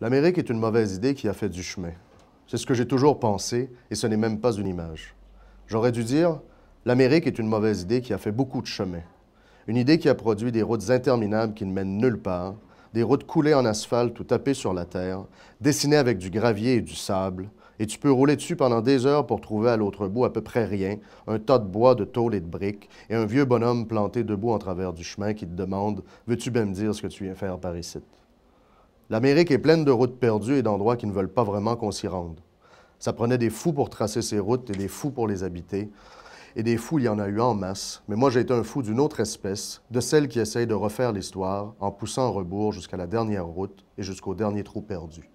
L'Amérique est une mauvaise idée qui a fait du chemin. C'est ce que j'ai toujours pensé, et ce n'est même pas une image. J'aurais dû dire, l'Amérique est une mauvaise idée qui a fait beaucoup de chemin. Une idée qui a produit des routes interminables qui ne mènent nulle part, des routes coulées en asphalte ou tapées sur la terre, dessinées avec du gravier et du sable, et tu peux rouler dessus pendant des heures pour trouver à l'autre bout à peu près rien, un tas de bois, de tôles et de briques, et un vieux bonhomme planté debout en travers du chemin qui te demande Veux-tu bien me dire ce que tu viens faire par ici L'Amérique est pleine de routes perdues et d'endroits qui ne veulent pas vraiment qu'on s'y rende. Ça prenait des fous pour tracer ces routes et des fous pour les habiter. Et des fous, il y en a eu en masse, mais moi j'ai été un fou d'une autre espèce, de celle qui essaye de refaire l'histoire en poussant en rebours jusqu'à la dernière route et jusqu'au dernier trou perdu.